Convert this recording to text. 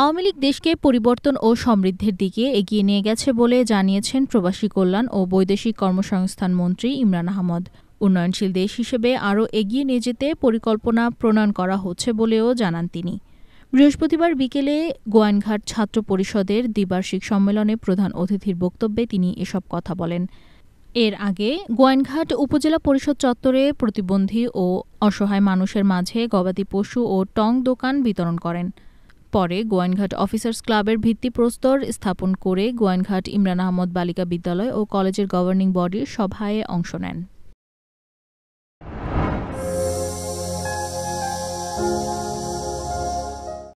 আওয়ামী লীগ দেশকে পরিবর্তন ও সমৃদ্ধির দিকে এগিয়ে নিয়ে গেছে বলে জানিয়েছেন প্রবাসী কল্যাণ ও বৈদেশিক কর্মসংস্থান মন্ত্রী ইমরান আহমদ উন্নয়নশীল দেশ হিসেবে আরও এগিয়ে নিয়ে যেতে পরিকল্পনা প্রণয়ন করা হচ্ছে বলেও জানান তিনি বৃহস্পতিবার বিকেলে গোয়াইনঘাট ছাত্র পরিষদের দ্বিবার্ষিক সম্মেলনে প্রধান অতিথির বক্তব্যে তিনি এসব কথা বলেন এর আগে গোয়াইনঘাট উপজেলা পরিষদ চত্বরে প্রতিবন্ধী ও অসহায় মানুষের মাঝে গবাদি পশু ও টং দোকান বিতরণ করেন পরে গোয়াইনঘাট অফিসার্স ক্লাবের ভিত্তিপ্রস্তর স্থাপন করে গোয়াইনঘাট ইমরান আহমদ বালিকা বিদ্যালয় ও কলেজের গভর্নিং বডির সভায় অংশ নেন